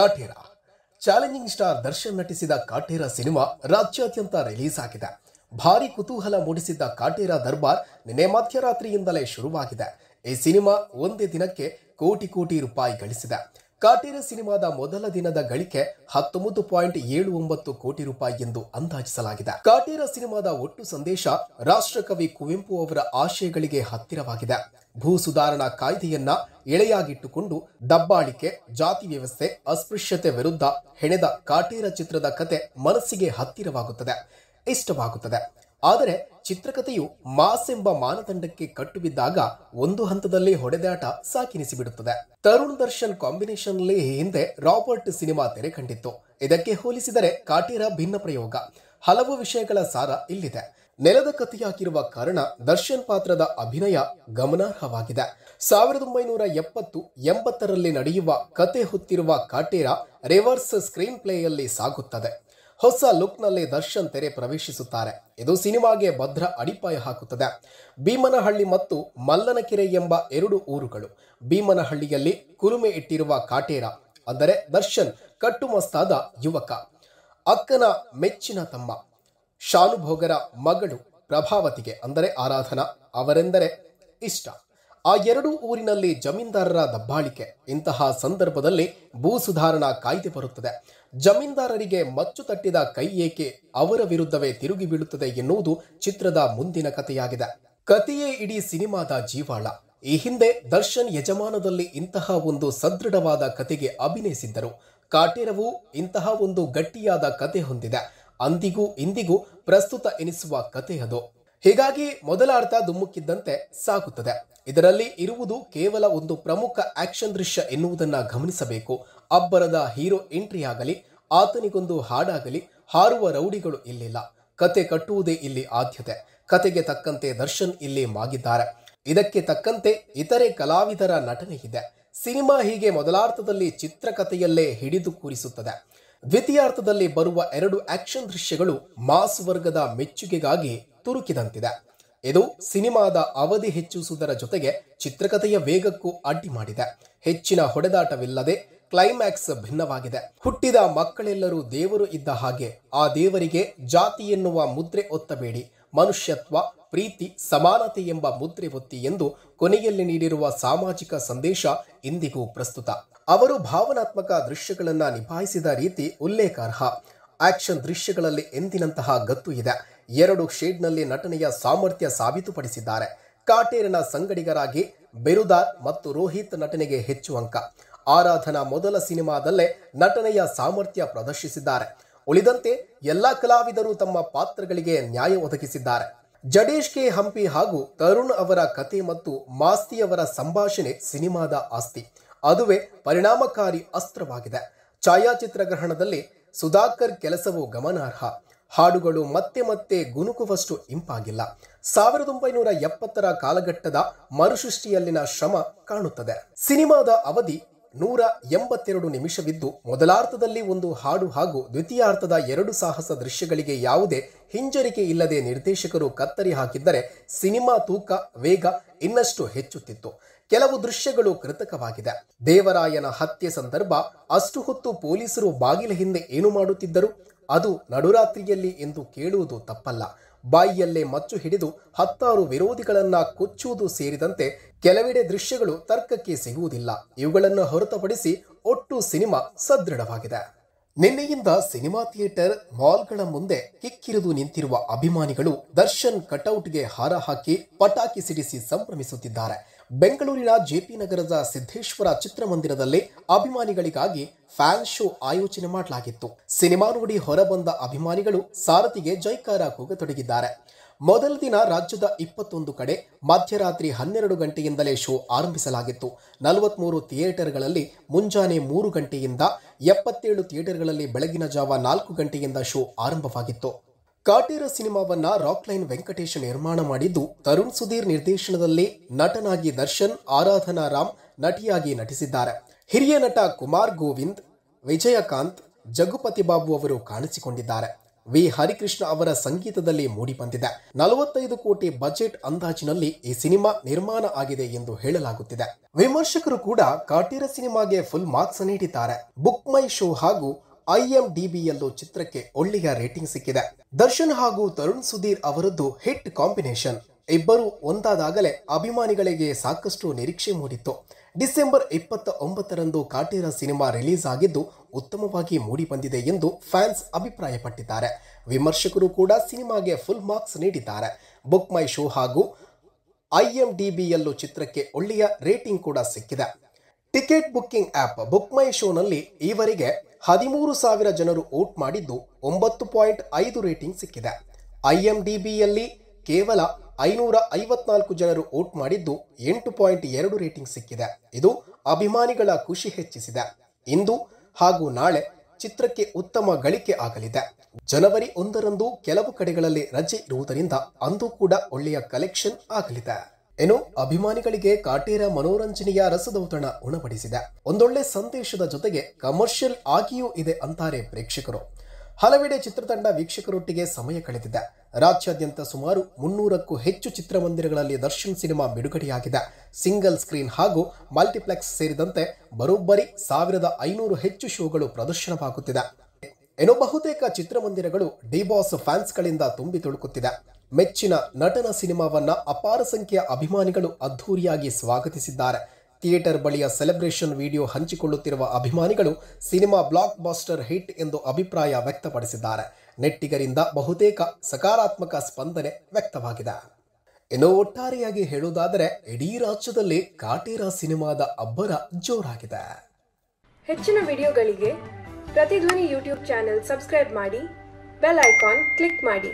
Kaatera challenging star Darshan ನಟಿಸಿದ Kaatera cinema ರಾಜ್ಯಾದ್ಯಂತ release ಆಗಿದೆ ಭಾರಿ ಕುತೂಹಲ ಮೂಡಿಸಿದ್ದ ಕಾಟೇರ ದರ್ಬಾರ್ ನಿನ್ನೆ ಮಧ್ಯರಾತ್ರಿಯಿಂದಲೇ ಶುರುವಾಗಿದೆ ಈ ಸಿನಿಮಾ ಒಂದೇ ದಿನಕ್ಕೆ ಕೋಟಿ ಕೋಟಿ ರೂಪಾಯಿ ಗಳಿಸಿದೆ ಕಾಟೇರ ಸಿನಿಮಾದ ಮೊದಲ ದಿನದ ಗಳಿಕೆ ಹತ್ತೊಂಬತ್ತು ಪಾಯಿಂಟ್ ಏಳು ಒಂಬತ್ತು ಕೋಟಿ ರೂಪಾಯಿ ಎಂದು ಅಂದಾಜಿಸಲಾಗಿದೆ ಕಾಟೇರ ಸಿನಿಮಾದ ಒಟ್ಟು ಸಂದೇಶ ರಾಷ್ಟ್ರಕವಿ ಕುವೆಂಪು ಅವರ ಆಶಯಗಳಿಗೆ ಹತ್ತಿರವಾಗಿದೆ ಭೂ ಸುಧಾರಣಾ ಕಾಯ್ದೆಯನ್ನ ಎಳೆಯಾಗಿಟ್ಟುಕೊಂಡು ದಬ್ಬಾಳಿಕೆ ಜಾತಿ ವ್ಯವಸ್ಥೆ ಅಸ್ಪೃಶ್ಯತೆ ವಿರುದ್ಧ ಹೆಣೆದ ಕಾಟೇರ ಚಿತ್ರದ ಕತೆ ಮನಸ್ಸಿಗೆ ಹತ್ತಿರವಾಗುತ್ತದೆ ಇಷ್ಟವಾಗುತ್ತದೆ ಆದರೆ ಚಿತ್ರಕಥೆಯು ಮಾಸ್ ಎಂಬ ಮಾನದಂಡಕ್ಕೆ ಕಟ್ಟುಬಿದ್ದಾಗ ಒಂದು ಹಂತದಲ್ಲಿ ಹೊಡೆದಾಟ ಸಾಕಿನಿಸಿಬಿಡುತ್ತದೆ ತರುಣ್ ದರ್ಶನ್ ಕಾಂಬಿನೇಷನ್ನಲ್ಲಿ ಹಿಂದೆ ರಾಬರ್ಟ್ ಸಿನಿಮಾ ತೆರೆ ಕಂಡಿತ್ತು ಇದಕ್ಕೆ ಹೋಲಿಸಿದರೆ ಕಾಟೀರ ಭಿನ್ನ ಪ್ರಯೋಗ ಹಲವು ವಿಷಯಗಳ ಸಾರ ಇಲ್ಲಿದೆ ನೆಲದ ಕಥೆಯಾಗಿರುವ ಕಾರಣ ದರ್ಶನ್ ಪಾತ್ರದ ಅಭಿನಯ ಗಮನಾರ್ಹವಾಗಿದೆ ಸಾವಿರದ ಒಂಬೈನೂರ ಎಪ್ಪತ್ತು ಎಂಬತ್ತರಲ್ಲಿ ನಡೆಯುವ ಕತೆ ಹೊತ್ತಿರುವ ಕಾಟೇರ ರಿವರ್ಸ್ ಸ್ಕ್ರೀನ್ ಪ್ಲೇಯಲ್ಲಿ ಸಾಗುತ್ತದೆ ಹೊಸ ಲುಕ್ನಲ್ಲಿ ದರ್ಶನ್ ತೆರೆ ಪ್ರವೇಶಿಸುತ್ತಾರೆ ಇದು ಸಿನಿಮಾಗೆ ಭದ್ರ ಅಡಿಪಾಯ ಹಾಕುತ್ತದೆ ಭೀಮನಹಳ್ಳಿ ಮತ್ತು ಮಲ್ಲನಕೆರೆ ಎಂಬ ಎರಡು ಊರುಗಳು ಭೀಮನಹಳ್ಳಿಯಲ್ಲಿ ಕುರುಮೆ ಇಟ್ಟಿರುವ ಕಾಟೇರ ಅಂದರೆ ದರ್ಶನ್ ಕಟ್ಟುಮಸ್ತಾದ ಯುವಕ ಅಕ್ಕನ ಮೆಚ್ಚಿನ ತಮ್ಮ ಶಾನುಭೋಗರ ಮಗಳು ಪ್ರಭಾವತಿಗೆ ಅಂದರೆ ಆರಾಧನಾ ಅವರೆಂದರೆ ಇಷ್ಟ ಆ ಎರಡೂ ಊರಿನಲ್ಲಿ ಜಮೀನ್ದಾರರ ದಬ್ಬಾಳಿಕೆ ಇಂತಹ ಸಂದರ್ಭದಲ್ಲಿ ಭೂ ಸುಧಾರಣಾ ಕಾಯ್ದೆ ಬರುತ್ತದೆ ಜಮೀನ್ದಾರರಿಗೆ ಮಚ್ಚು ತಟ್ಟಿದ ಕೈ ಏಕೆ ಅವರ ವಿರುದ್ಧವೇ ತಿರುಗಿ ಬೀಳುತ್ತದೆ ಎನ್ನುವುದು ಚಿತ್ರದ ಮುಂದಿನ ಕಥೆಯಾಗಿದೆ ಕತೆಯೇ ಇಡೀ ಸಿನಿಮಾದ ಜೀವಾಳ ಈ ಹಿಂದೆ ದರ್ಶನ್ ಯಜಮಾನದಲ್ಲಿ ಇಂತಹ ಒಂದು ಸದೃಢವಾದ ಕತೆಗೆ ಅಭಿನಯಿಸಿದ್ದರು ಕಾಟೇರವು ಇಂತಹ ಒಂದು ಗಟ್ಟಿಯಾದ ಕತೆ ಹೊಂದಿದೆ ಅಂದಿಗೂ ಇಂದಿಗೂ ಪ್ರಸ್ತುತ ಎನಿಸುವ ಕತೆ ಅದು ಹೀಗಾಗಿ ಮೊದಲ ಅರ್ಥ ದುಮ್ಮುಕ್ಕಿದ್ದಂತೆ ಸಾಗುತ್ತದೆ ಇದರಲ್ಲಿ ಇರುವುದು ಕೇವಲ ಒಂದು ಪ್ರಮುಖ ಆಕ್ಷನ್ ದೃಶ್ಯ ಎನ್ನುವುದನ್ನ ಗಮನಿಸಬೇಕು ಅಬ್ಬರದ ಹೀರೋ ಎಂಟ್ರಿ ಆಗಲಿ ಆತನಿಗೊಂದು ಹಾಡಾಗಲಿ ಹಾರುವ ರೌಡಿಗಳು ಇಲ್ಲಿಲ್ಲ ಕತೆ ಕಟ್ಟುವುದೇ ಇಲ್ಲಿ ಆದ್ಯತೆ ಕತೆಗೆ ತಕ್ಕಂತೆ ದರ್ಶನ್ ಇಲ್ಲಿ ಮಾಗಿದ್ದಾರೆ ಇದಕ್ಕೆ ತಕ್ಕಂತೆ ಇತರೆ ಕಲಾವಿದರ ನಟನೆ ಇದೆ ಸಿನಿಮಾ ಹೀಗೆ ಮೊದಲಾರ್ಥದಲ್ಲಿ ಚಿತ್ರಕಥೆಯಲ್ಲೇ ಹಿಡಿದು ಕೂರಿಸುತ್ತದೆ ದ್ವಿತೀಯಾರ್ಥದಲ್ಲಿ ಬರುವ ಎರಡು ಆಕ್ಷನ್ ದೃಶ್ಯಗಳು ಮಾಸ್ ವರ್ಗದ ಮೆಚ್ಚುಗೆಗಾಗಿ ತುರುಕಿದಂತಿದೆ ಇದು ಸಿನಿಮಾದ ಅವಧಿ ಹೆಚ್ಚಿಸುವುದರ ಜೊತೆಗೆ ಚಿತ್ರಕಥೆಯ ವೇಗಕ್ಕೂ ಅಡ್ಡಿ ಮಾಡಿದೆ ಹೆಚ್ಚಿನ ಹೊಡೆದಾಟವಿಲ್ಲದೆ ಕ್ಲೈಮ್ಯಾಕ್ಸ್ ಭಿನ್ನವಾಗಿದೆ ಹುಟ್ಟಿದ ಮಕ್ಕಳೆಲ್ಲರೂ ದೇವರು ಇದ್ದ ಹಾಗೆ ಆ ದೇವರಿಗೆ ಜಾತಿ ಎನ್ನುವ ಮುದ್ರೆ ಒತ್ತಬೇಡಿ ಮನುಷ್ಯತ್ವ ಪ್ರೀತಿ ಸಮಾನತೆ ಎಂಬ ಮುದ್ರೆ ಒತ್ತಿ ಎಂದು ಕೊನೆಯಲ್ಲಿ ನೀಡಿರುವ ಸಾಮಾಜಿಕ ಸಂದೇಶ ಇಂದಿಗೂ ಪ್ರಸ್ತುತ ಅವರು ಭಾವನಾತ್ಮಕ ದೃಶ್ಯಗಳನ್ನು ನಿಭಾಯಿಸಿದ ರೀತಿ ಉಲ್ಲೇಖಾರ್ಹ ಆಕ್ಷನ್ ದೃಶ್ಯಗಳಲ್ಲಿ ಎಂದಿನಂತಹ ಗತ್ತು ಇದೆ ಎರಡು ಶೇಡ್ನಲ್ಲಿ ನಟನೆಯ ಸಾಮರ್ಥ್ಯ ಸಾಬೀತುಪಡಿಸಿದ್ದಾರೆ ಕಾಟೇರಿನ ಸಂಗಡಿಗರಾಗಿ ಬೆರುದಾರ್ ಮತ್ತು ರೋಹಿತ್ ನಟನೆಗೆ ಹೆಚ್ಚು ಅಂಕ ಆರಾಧನಾ ಮೊದಲ ಸಿನಿಮಾದಲ್ಲೇ ನಟನೆಯ ಸಾಮರ್ಥ್ಯ ಪ್ರದರ್ಶಿಸಿದ್ದಾರೆ ಉಳಿದಂತೆ ಎಲ್ಲ ಕಲಾವಿದರು ತಮ್ಮ ಪಾತ್ರಗಳಿಗೆ ನ್ಯಾಯ ಒದಗಿಸಿದ್ದಾರೆ ಜಡೇಶ್ ಕೆ ಹಂಪಿ ಹಾಗೂ ತರುಣ್ ಅವರ ಕತೆ ಮತ್ತು ಮಾಸ್ತಿಯವರ ಸಂಭಾಷಣೆ ಸಿನಿಮಾದ ಆಸ್ತಿ ಅದುವೇ ಪರಿಣಾಮಕಾರಿ ಅಸ್ತ್ರವಾಗಿದೆ ಗ್ರಹಣದಲ್ಲಿ ಸುಧಾಕರ್ ಕೆಲಸವು ಗಮನಾರ್ಹ ಹಾಡುಗಳು ಮತ್ತೆ ಮತ್ತೆ ಗುಣುಕುವಷ್ಟು ಇಂಪಾಗಿಲ್ಲ ಸಾವಿರದ ಒಂಬೈನೂರ ಎಪ್ಪತ್ತರ ಕಾಲಘಟ್ಟದ ಮರುಸೃಷ್ಟಿಯಲ್ಲಿನ ಶ್ರಮ ಕಾಣುತ್ತದೆ ಸಿನಿಮಾದ ಅವಧಿ ನೂರ ಎಂಬತ್ತೆರಡು ನಿಮಿಷವಿದ್ದು ಮೊದಲಾರ್ಥದಲ್ಲಿ ಒಂದು ಹಾಡು ಹಾಗೂ ದ್ವಿತೀಯಾರ್ಥದ ಎರಡು ಸಾಹಸ ದೃಶ್ಯಗಳಿಗೆ ಯಾವುದೇ ಹಿಂಜರಿಕೆ ಇಲ್ಲದೆ ನಿರ್ದೇಶಕರು ಕತ್ತರಿ ಹಾಕಿದ್ದರೆ ಸಿನಿಮಾ ತೂಕ ವೇಗ ಇನ್ನಷ್ಟು ಹೆಚ್ಚುತ್ತಿತ್ತು ಕೆಲವು ದೃಶ್ಯಗಳು ಕೃತಕವಾಗಿದೆ ದೇವರಾಯನ ಹತ್ಯೆ ಸಂದರ್ಭ ಅಷ್ಟು ಹೊತ್ತು ಪೊಲೀಸರು ಬಾಗಿಲ ಹಿಂದೆ ಏನು ಮಾಡುತ್ತಿದ್ದರು ಅದು ನಡುರಾತ್ರಿಯಲ್ಲಿ ಎಂದು ಕೇಳುವುದು ತಪ್ಪಲ್ಲ ಬಾಯಿಯಲ್ಲೇ ಮಚ್ಚು ಹಿಡಿದು ಹತ್ತಾರು ವಿರೋಧಿಗಳನ್ನ ಕೊಚ್ಚುವುದು ಸೇರಿದಂತೆ ಕೆಲವೆಡೆ ದೃಶ್ಯಗಳು ತರ್ಕಕ್ಕೆ ಸಿಗುವುದಿಲ್ಲ ಇವುಗಳನ್ನು ಹೊರತುಪಡಿಸಿ ಒಟ್ಟು ಸಿನಿಮಾ ಸದೃಢವಾಗಿದೆ ನಿನ್ನೆಯಿಂದ ಸಿನಿಮಾ ಥಿಯೇಟರ್ ಮಾಲ್ಗಳ ಮುಂದೆ ಕಿಕ್ಕಿರಿದು ನಿಂತಿರುವ ಅಭಿಮಾನಿಗಳು ದರ್ಶನ್ ಕಟೌಟ್ಗೆ ಹಾರ ಹಾಕಿ ಪಟಾಕಿ ಸಿಡಿಸಿ ಸಂಭ್ರಮಿಸುತ್ತಿದ್ದಾರೆ ಬೆಂಗಳೂರಿನ ಜೆಪಿ ನಗರದ ಸಿದ್ದೇಶ್ವರ ಚಿತ್ರಮಂದಿರದಲ್ಲಿ ಅಭಿಮಾನಿಗಳಿಗಾಗಿ ಫ್ಯಾನ್ ಶೋ ಆಯೋಜನೆ ಮಾಡಲಾಗಿತ್ತು ಸಿನಿಮಾ ನೋಡಿ ಹೊರಬಂದ ಅಭಿಮಾನಿಗಳು ಸಾರಥಿಗೆ ಜೈಕಾರ ಕೂಗತೊಡಗಿದ್ದಾರೆ ಮೊದಲ ದಿನ ರಾಜ್ಯದ ಇಪ್ಪತ್ತೊಂದು ಕಡೆ ಮಧ್ಯರಾತ್ರಿ ಹನ್ನೆರಡು ಗಂಟೆಯಿಂದಲೇ ಶೋ ಆರಂಭಿಸಲಾಗಿತ್ತು ನಲವತ್ಮೂರು ಥಿಯೇಟರ್ಗಳಲ್ಲಿ ಮುಂಜಾನೆ ಮೂರು ಗಂಟೆಯಿಂದ ಎಪ್ಪತ್ತೇಳು ಥಿಯೇಟರ್ಗಳಲ್ಲಿ ಬೆಳಗಿನ ಜಾವ ನಾಲ್ಕು ಗಂಟೆಯಿಂದ ಶೋ ಆರಂಭವಾಗಿತ್ತು ಕಾಟೇರ ಸಿನಿಮಾವನ್ನ ರಾಕ್ಲೈನ್ ವೆಂಕಟೇಶ್ ನಿರ್ಮಾಣ ಮಾಡಿದ್ದು ತರುಣ್ ಸುಧೀರ್ ನಿರ್ದೇಶನದಲ್ಲಿ ನಟನಾಗಿ ದರ್ಶನ್ ಆರಾಧನಾ ರಾಮ್ ನಟಿಯಾಗಿ ನಟಿಸಿದ್ದಾರೆ ಹಿರಿಯ ನಟ ಕುಮಾರ್ ಗೋವಿಂದ್ ವಿಜಯಕಾಂತ್ ಜಗುಪತಿ ಬಾಬು ಅವರು ಕಾಣಿಸಿಕೊಂಡಿದ್ದಾರೆ ವಿ ಹರಿಕೃಷ್ಣ ಅವರ ಸಂಗೀತದಲ್ಲಿ ಮೂಡಿಬಂದಿದೆ ನಲವತ್ತೈದು ಕೋಟಿ ಬಜೆಟ್ ಅಂದಾಜಿನಲ್ಲಿ ಈ ಸಿನಿಮಾ ನಿರ್ಮಾಣ ಆಗಿದೆ ಎಂದು ಹೇಳಲಾಗುತ್ತಿದೆ ವಿಮರ್ಶಕರು ಕೂಡ ಕಾಟೀರ ಸಿನಿಮಾಗೆ ಫುಲ್ ಮಾರ್ಕ್ಸ್ ನೀಡಿದ್ದಾರೆ ಬುಕ್ ಮೈ ಶೋ ಹಾಗೂ ಐ ಡಿಬಿಯಲ್ಲೂ ಚಿತ್ರಕ್ಕೆ ಒಳ್ಳೆಯ ರೇಟಿಂಗ್ ಸಿಕ್ಕಿದೆ ದರ್ಶನ್ ಹಾಗೂ ತರುಣ್ ಸುಧೀರ್ ಅವರದ್ದು ಹಿಟ್ ಕಾಂಬಿನೇಷನ್ ಇಬ್ಬರು ಒಂದಾದಾಗಲೇ ಅಭಿಮಾನಿಗಳಿಗೆ ಸಾಕಷ್ಟು ನಿರೀಕ್ಷೆ ಮೂಡಿತ್ತು ಡಿಸೆಂಬರ್ ಇಪ್ಪತ್ತ ಒಂಬತ್ತರಂದು ಕಾಟೀರ ಸಿನಿಮಾ ರಿಲೀಸ್ ಆಗಿದ್ದು ಉತ್ತಮವಾಗಿ ಮೂಡಿಬಂದಿದೆ ಎಂದು ಫ್ಯಾನ್ಸ್ ಅಭಿಪ್ರಾಯಪಟ್ಟಿದ್ದಾರೆ ವಿಮರ್ಶಕರು ಕೂಡ ಸಿನಿಮಾಗೆ ಫುಲ್ ಮಾರ್ಕ್ಸ್ ನೀಡಿದ್ದಾರೆ ಬುಕ್ ಮೈ ಶೋ ಹಾಗೂ ಐ ಎಂ ಡಿ ಬಿಯಲ್ಲೂ ಚಿತ್ರಕ್ಕೆ ಒಳ್ಳೆಯ ರೇಟಿಂಗ್ ಕೂಡ ಸಿಕ್ಕಿದೆ ticket booking app book my ಶೋನಲ್ಲಿ ಈವರೆಗೆ ಹದಿಮೂರು ಸಾವಿರ ಜನರು ವೋಟ್ ಮಾಡಿದ್ದು ಒಂಬತ್ತು ಪಾಯಿಂಟ್ ಐದು ರೇಟಿಂಗ್ ಸಿಕ್ಕಿದೆ ಐ ಎಂ ಡಿ ಬಿಯಲ್ಲಿ ಕೇವಲ ಐನೂರ ಐವತ್ನಾಲ್ಕು ಜನರು ವೋಟ್ ಮಾಡಿದ್ದು ಎಂಟು ಪಾಯಿಂಟ್ ಎರಡು ರೇಟಿಂಗ್ ಸಿಕ್ಕಿದೆ ಇದು ಅಭಿಮಾನಿಗಳ ಖುಷಿ ಹೆಚ್ಚಿಸಿದೆ ಇಂದು ಹಾಗೂ ನಾಳೆ ಚಿತ್ರಕ್ಕೆ ಉತ್ತಮ ಗಳಿಕೆ ಆಗಲಿದೆ ಜನವರಿ ಒಂದರಂದು ಕೆಲವು ಕಡೆಗಳಲ್ಲಿ ರಜೆ ಇರುವುದರಿಂದ ಅಂದು ಕೂಡ ಒಳ್ಳೆಯ ಕಲೆಕ್ಷನ್ ಆಗಲಿದೆ ಏನು ಅಭಿಮಾನಿಗಳಿಗೆ ಕಾಟೇರ ಮನೋರಂಜನೆಯ ರಸದೌತಣ ಉಣಪಡಿಸಿದೆ ಒಂದೊಳ್ಳೆ ಸಂದೇಶದ ಜೊತೆಗೆ ಕಮರ್ಷಿಯಲ್ ಆಗಿಯೂ ಇದೆ ಅಂತಾರೆ ಪ್ರೇಕ್ಷಕರು ಹಲವೆಡೆ ಚಿತ್ರತಂಡ ವೀಕ್ಷಕರೊಟ್ಟಿಗೆ ಸಮಯ ಕಳೆದಿದೆ ರಾಜ್ಯಾದ್ಯಂತ ಸುಮಾರು ಮುನ್ನೂರಕ್ಕೂ ಹೆಚ್ಚು ಚಿತ್ರಮಂದಿರಗಳಲ್ಲಿ ದರ್ಶನ್ ಸಿನಿಮಾ ಬಿಡುಗಡೆಯಾಗಿದೆ ಸಿಂಗಲ್ ಸ್ಕ್ರೀನ್ ಹಾಗೂ ಮಲ್ಟಿಪ್ಲೆಕ್ಸ್ ಸೇರಿದಂತೆ ಬರೋಬ್ಬರಿ ಸಾವಿರದ ಐನೂರು ಹೆಚ್ಚು ಶೋಗಳು ಪ್ರದರ್ಶನವಾಗುತ್ತಿದೆ ಏನೋ ಬಹುತೇಕ ಚಿತ್ರಮಂದಿರಗಳು ಡಿಬಾಸ್ ಫ್ಯಾನ್ಸ್ಗಳಿಂದ ತುಂಬಿ ತುಳುಕುತ್ತಿದೆ ಮೆಚ್ಚಿನ ನಟನ ಸಿನಿಮಾವನ್ನ ಅಪಾರ ಸಂಖ್ಯೆಯ ಅಭಿಮಾನಿಗಳು ಅದ್ಧೂರಿಯಾಗಿ ಸ್ವಾಗತಿಸಿದ್ದಾರೆ ಥಿಯೇಟರ್ ಬಳಿಯ ಸೆಲೆಬ್ರೇಷನ್ ವಿಡಿಯೋ ಹಂಚಿಕೊಳ್ಳುತ್ತಿರುವ ಅಭಿಮಾನಿಗಳು ಸಿನಿಮಾ ಬ್ಲಾಕ್ ಬಾಸ್ಟರ್ ಹಿಟ್ ಎಂದು ಅಭಿಪ್ರಾಯ ವ್ಯಕ್ತಪಡಿಸಿದ್ದಾರೆ ನೆಟ್ಟಿಗರಿಂದ ಬಹುತೇಕ ಸಕಾರಾತ್ಮಕ ಸ್ಪಂದನೆ ವ್ಯಕ್ತವಾಗಿದೆ ಇನ್ನು ಒಟ್ಟಾರೆಯಾಗಿ ಹೇಳುವುದಾದರೆ ಇಡೀ ರಾಜ್ಯದಲ್ಲಿ ಕಾಟೇರ ಸಿನಿಮಾದ ಅಬ್ಬರ ಜೋರಾಗಿದೆ ಹೆಚ್ಚಿನ ವಿಡಿಯೋಗಳಿಗೆ ಪ್ರತಿಧ್ವನಿ ಯೂಟ್ಯೂಬ್ ಚಾನೆಲ್ ಸಬ್ಸ್ಕ್ರೈಬ್ ಮಾಡಿ ಬೆಲ್ ಐಕಾನ್ ಕ್ಲಿಕ್ ಮಾಡಿ